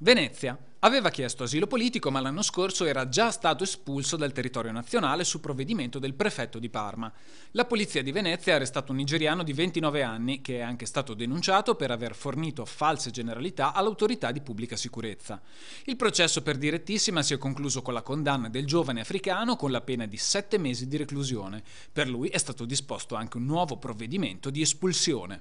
Venezia. Aveva chiesto asilo politico ma l'anno scorso era già stato espulso dal territorio nazionale su provvedimento del prefetto di Parma. La polizia di Venezia ha arrestato un nigeriano di 29 anni che è anche stato denunciato per aver fornito false generalità all'autorità di pubblica sicurezza. Il processo per direttissima si è concluso con la condanna del giovane africano con la pena di 7 mesi di reclusione. Per lui è stato disposto anche un nuovo provvedimento di espulsione.